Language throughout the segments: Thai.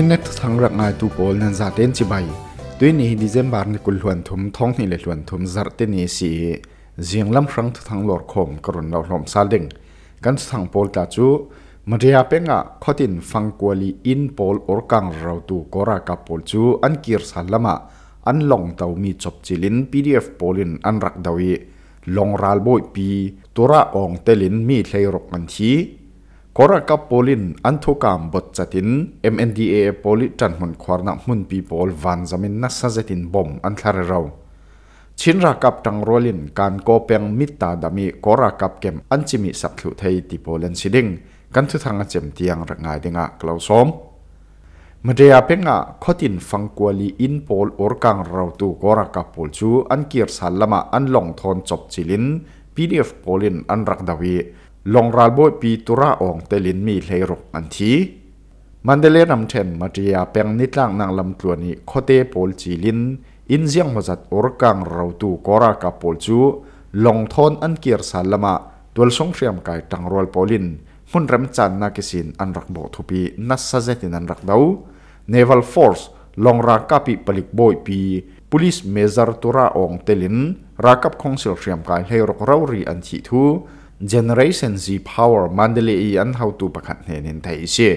ชินเน็ตทั้งรักงายตูโกลนันจาเตนจิบายตัวนี้ดิเซมบาร์นิกุลหวนทุมท้องนี่เลยหวนทุมจัดเตนีสี เสียงลำครั้งทั้งหลอดคมกรุณเราหลอมซาดิงกันทั้งโปลตาจูมาเรียเป็นอะข้อดินฟังกวลีอินโปลออร์กังเราตูกรากับโปลจูอันกีรสัลลมะอันลองเตามีจบจิลินพีดีเอฟโปลินอันรักดาวีลองรัลโบยปีตัวระองเตลินมีเทลรกมันทีกรกับโพลินอันทุกามบทจัดินเเออ็็มน m n เอโพลิจันหันควารนักมุนปีโพลวันจามินนัสจัดินบอมอันทาร์เราชินรักกับตังรลินการโกเปียงมิตาดามีกรักับเกมอันจิมิสักคิวไทยติโพเลนสิดิงกันทุกทางเจมเตียงรักงายดิงะกล่าวสมมาเดียเป็งะขดินฟังกวลีอินโพลอร์กังเราตูกรักกับโพลจูอันเกียร์สัลลมาอันลงทอนจบจิลินพีด PDF โพลินอันรักดาวีลงรัลบอยปีตุระองเตลินมีเลรกอันที มันเดเลนำเทนมาเจียเปียงนิดล่างนางลำตัวนี้โคเตโปลจีลินอินเซียงมาจัดอุรกังเราตูกรากาโปลจูลงทอนอันเกียร์สัลลมาตัวสงเทียมกายตังรอลโปลินมุนรำจันนักสินอันรักบอทุปีนัสซาเซตินันรักดาวเนวัลฟอร์สลงรากับปีปลิกบอยปี police mezar tura ong telin r ั k a p khongsil h r i ย m k a ก hei ร o k rauri an chi t h generation Z power mandali i an how tu pakhat ne nin thai si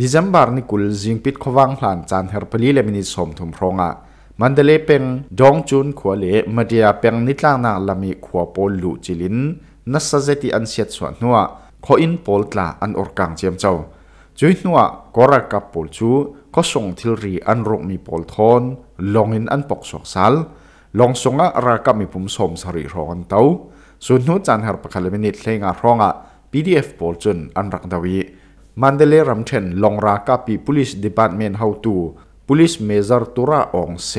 December ni kul jing pit khowang hlan chan her pali le mini som thum ronga mandale peng dong chun khwa le madia peng nitlang na lami khwa pol lu chilin nasazeti an siat chwa nuwa kho in pol tla an or kang chem chau chui nuwa kora kap pol chu kho song thil ri an rok mi pol thon longin an pok sok sal longsonga ra ka mi pum som sari rongan tau ส่วนนู้จันหารประคลเมนิดเลงาร้องอ่ะ PDF บอลจนอันรักดาวีมันเดเลรัมเทนลงรากกับปี police department เฮาตู police m e a s u r ตัวระองเซ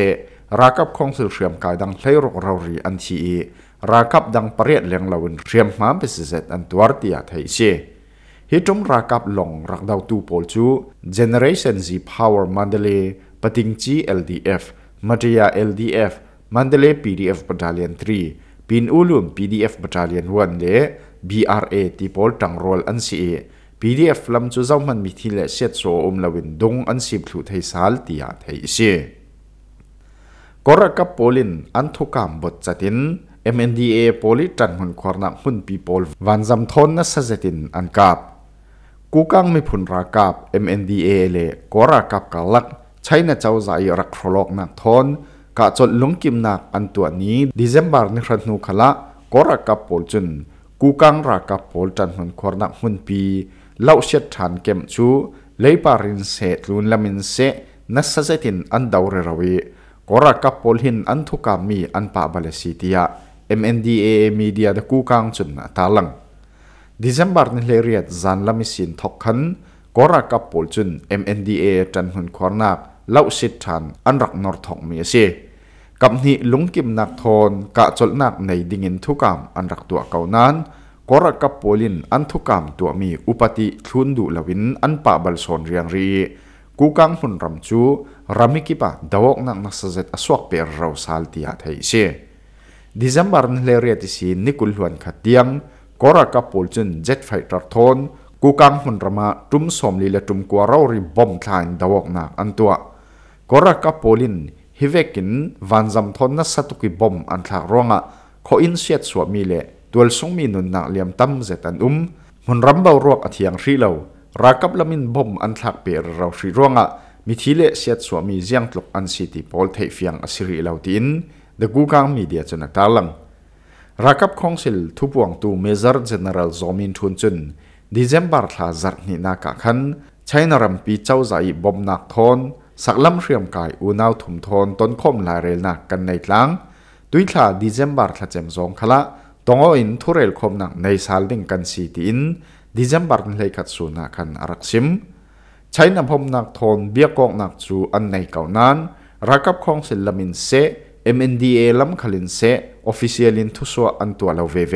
รากกับของสืบเสียมกายดังเลรกเรารีอันทีรักับดังปรียดเลียงลาวินเรียมมาเป็นเซตอันตัวที่อาไทยเชฮิตมรักับลงรักดาวตูปอลจู generation Z power มันเดเลปติงจี LDF มาเดีย LDF มันเดเล PDF ปัดาเลียนทรี pin ulum pdf battalion wan le bra ti pol tang rol an si e pdf lam chu zau man mi thi le set so om lawin dong an sip thu thei sal tia thei si koraka polin an thukam bot chatin MNDA poli tan hun khorna hun people van zam thon na sazetin an kap kukang mi phun ra kap MNDA le kora kap kalak chaina chawzai rak khrolok na thon กาจดลงกิมนักอันตัวนี้ ดิเซมบาร์นครนูคละก็รักกับปอลจุนกูกังรักกับปอลจันหุนควรนักหุนปีเล่าเช็ดฐานเกมชูเลยปารินเซตลุนละมินเซ นัสเซตินอันดาวเรรวีก็รักกับปอลหินอันทุกามีอันปะบาลสิติยา MNDA เอมีเดกูกังจุนตาลังดิเซมบาร์นเลเรียดจันละมิสินทกขันก็รักกับปอลจุน MNDA จันหุนควรนักเล่าเช็ดฐานอันรักนอร์ทองมีเซกับนี่ลุงกิมนักทนกะจดนักในดิ่งินทุกามอันรักตัวเก่านั้นกรกับปลินอันทุกามตัวมีอุปติชุนดุลวินอันปะบัลสนเรียงรีกูกังหุนรำจูรำมิกิปะดาวกนักนักเสด็จอสวกเปรเราสาลติอาไทยเชดิซัมบาร์นเลเรียติสีนิคุลหวนขัดยังกรกับปลจนเจ็ดไฟตรทนกูกังหุนรมาจุมสมลีและจุมกัวเราริบอมทานดาวกนักอันตัวกรกับปลินฮิเวกินวันจำทนนัสตุกิบอมอันทารองะขออินเสียสวมีเลตัวสงมีนุนนักเลียมตั้มเจตันอุ้มมันรำเบารวกอธิยังรีเลวรักับละมินบอมอันทักเปรเราสีรองะมิทิเลเสียสวมีเจียงตลกอันสิติพอลเทฟียงอสิริเลวตินเดกูกังมีเดียจนักตาลังรักับคงสิลทุบวงตูเมซาร์เจเนอเรลซอมินทุนจุนดิเซมบาร์ทลาจัดนินากาคันใช้นรำปีเจ้าใจบอมนักทอนสักลำเรียมกายอุณาวถุมทนต้นคมลายเรลนักกันในหลังดุยขาดีเจมบาร์ทดเจมสองขละตองอินทุเรลคมหนักในสาลดิงกันสีตินดีเจมบาร์เลยขัดสูนักกันรักชิม ใช้นำพมนักทนเบียกองหนักจูอันในเก่านั้นรักกับของศิลมินเซ MNDA ลำคลินเซออฟฟิเชียลินทุสวอันตัวเราเวเว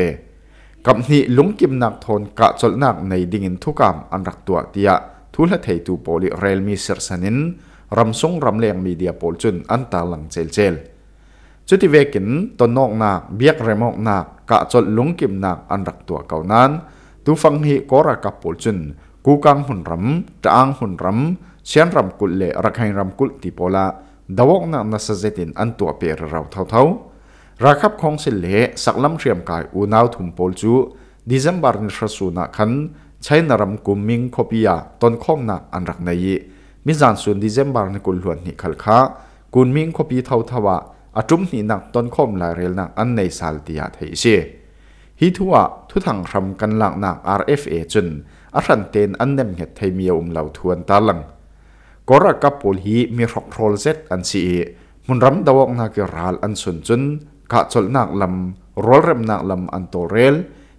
กับนี้ลุงกิมนักทนกะจดนักในดิ่งทุกรรมอันรักตัวเตียทุลเทยตูโปลิเรลมีเซอร์สนินรำซงรำเลียงมีเดียโปลจุนอันตาหลังเจลเจลจุดที่เวกินตนนอกนักเบียกเรมอกนักกะจดลุงกิมนักอันรักตัวเก่านั้นตูฟังฮีกอรักับโปลจุนกูกังหุนรำจะอ้างหุนรำเชียนรำกุลเลรักให้รำกุลติโปละดาวกนักนัสเซตินอันตัวเปรเราเท่าเท่าราคับของสิเลสักลำเรียมกายอุนาวถุมโปลจูดิเซมบาร์นิชสูนักขันใช้นารำกุมมิงคบียาตนข้องนักอันรักในยีมิจานสุนดิเซมบาร์นกุลหลวนนิขลคากุนมิงขบีเท่าทว่าอาจุมนี่นักต้นคมลายเรยนักอันในสัลติยาเทเชฮิทัวทุทังรำกันหลังนัก RFA จนอารันเตนอันเนมเหตุไทยมีอุมเหล่าทวนตาลังกอรักกับปุลฮีมีรอกโรลเซตอันซีมุนรำดาวกนักรัลอันสุนจุนกะจลนักลำรอลเรมนักลำอันโตเรล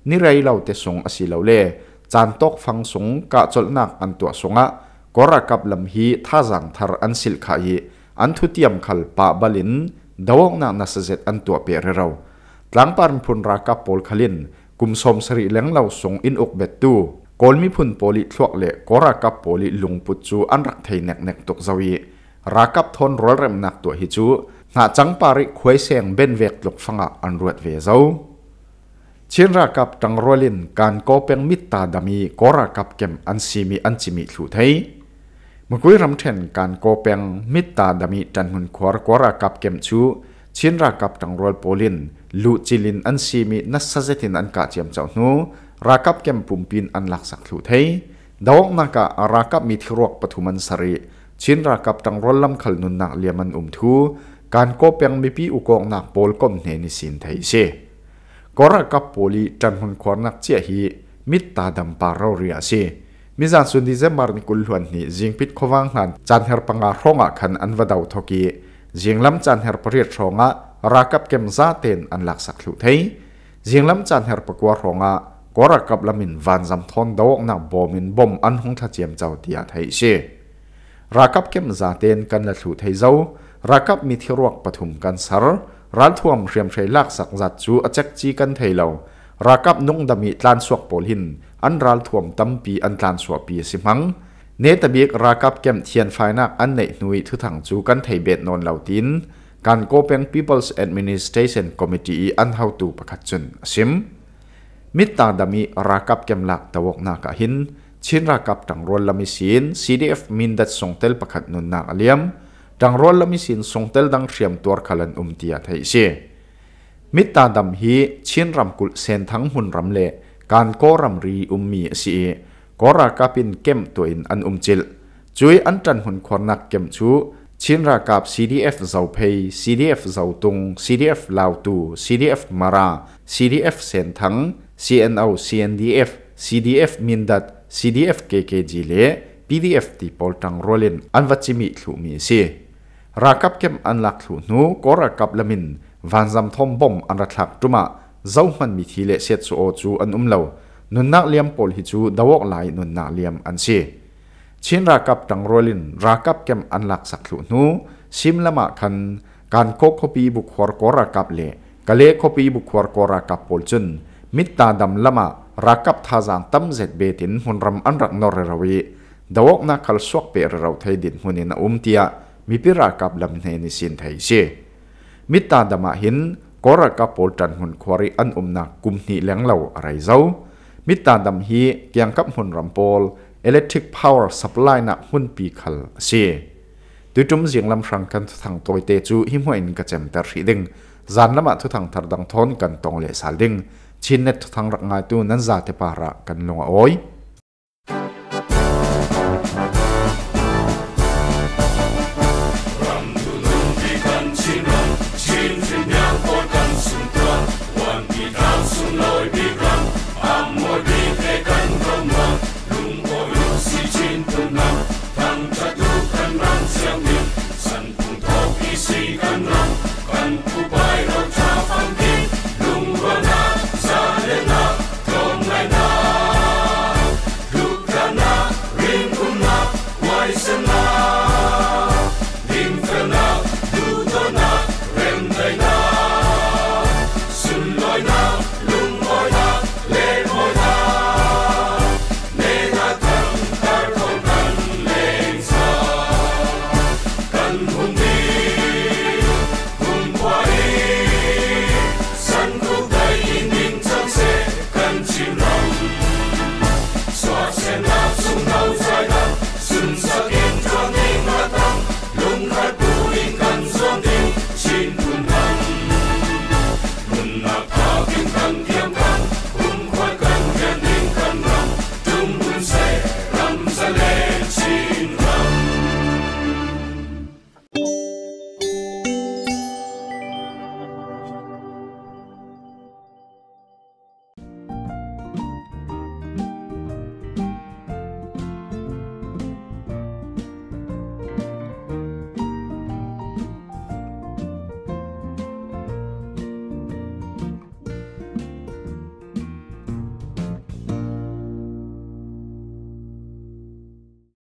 นิไรเหล่าเตสงอสิเหล่าเล่จานตกฟังสงกะจลนักอันตัวสงะกรกับลำฮีท่าจังทารอันสิลขายอันทุเตียมขลปะบลินดาวงนานาเซตอันตัวเปรเราตลังปานพุนรากับโอลขลินกุมสมสริเลงเราส่งอินอกเบตูกอลมีพุนโอลิทวกเละกรกับโอลิลุงปุจูอันรักไทยนนกนนกตกจวีรากับทนรอเรมนักตัวฮิจูหาจังปาริควยเสียงเบนเวกลกฟังอันรวดเวเจ้าชินรากับจังรลินการก่อเป็นมิตรตาดามีกรากับเกมอันซีมีอันจิมิทูไทยมุกุยรำเทนการโกเปงมิตาดามิจันหุนขวรกวรากับเกมชูชินรากับตังรอลโปลินลูจิลินอันซีมินัสเซตินอันกาเจียมเจ้าหนูรากับเกมปุ่มปินอันหลักสักลุเทยดากนักะรากับมีทิรวกปฐุมันสริชินรากับตังรอลลำขลนุนนักเลียมันอุมทูการโกเปงมีปีอุกองนักโปลก้มเนนิสินไทยเชกรากับโปลีจันหุนขวรนักเจียฮีมิตาดัมปาราเรียเชมิจันสุนดีเซมาร์นิกุลหวนนี่จิงปิดขวังหันจันเฮร์ปังอาร้องอะขันอันวดาวทกีจิงลำจันเฮร์ปรีดร้องอะรักับเกมซาเตนอันหลักสักลุเทยจิงลำจันเฮร์ปกัวร้องอะกวรักับลำมินวันจำทอนดาวนับบอมินบอมอันหงทะเจียมเจ้าเดียไทยเชรักับเกมซาเตนกันละลุเทยเจ้ารักับมิทิรวกปฐุมกันสารรัฐทวมเรียมใช้ลักสักจัดจูอจักจีกันไทยเรารักับนุ่งดมิลานสวกโปลินอันรัลถ่วมตั้มปีอันตานสวปีสิมังเนตเบียกรากับเกมเทียนไฟนักอันในหนุยทุถังจูกันไทยเบดนนเหล่าตินการโกเป็น People's Administration Committee อันเฮาตูประกาศจุนซิมมิตาดามีรากับเกมหลักตะวกนากะหิน ชินรากับดังรวลลามิสินซีีดเอฟมินดัดส่งเตลประกาศนุนนากเลียม ดังรวลลามิสินส่งเตลดังเทียมตัวขลันอุมเตียไทยเชมิตาดมฮีชินรำกุลเซนทั้งหุ่นรำเละการกอรำรีอุมมีสีกอรากาปินเก็มตัวอินอันอุมจิลจุยอันจันหุนคนนักเก็มชูชินรากับ CDF เจ้าเพย CDF เจ้าตุง CDF ลาวตู CDF มารา CDF เซนทัง CNO CNDF CDF มินดัด CDF KKG เล PDF ตีปอลตังโรลินอันวัชิมิถูมีสีรากับเก็มอันลักถูนูกอรากับละมินวันจำทอมบอมอันรักหลักจุมาจ้ามันมีทีเล็กเสียสูอจูอันอุ้มเลานุนนักเลี้ยมปอลฮิจูดาวกลายนุนนักเลี้ยมอันเชชินรักับตังโรลินรักับแกมอันหลักสักหลุนู้ซิมละมาคันการโคคบีบุกควรกรักับเละกะเลคบีบุกควรกรักับปอลจุนมิตาดำละมารักับท่าจางตั้มเจ็ดเบตินหุ่นรำอันรักนอร์เรวีดาวกนักขลสวกเปรเราไทยดินหุ่นินอุ้มเตียมีพิรักับลำเนนิสินไทยเชมิตาดำมาหิน kora ka pol tan hun khwari an umna kumni leng lo arai zo mi ta dam hi kyang kap hun ram pol electric power supply na hun pi khal si tu tum jing lam rang kan thu thang toy te chu hi mo in ka chem tar ri ding zan lama thu thang thar dang thon kan tong le sal ding chin net thu thang rak ngai tu nan za te para kan longa oi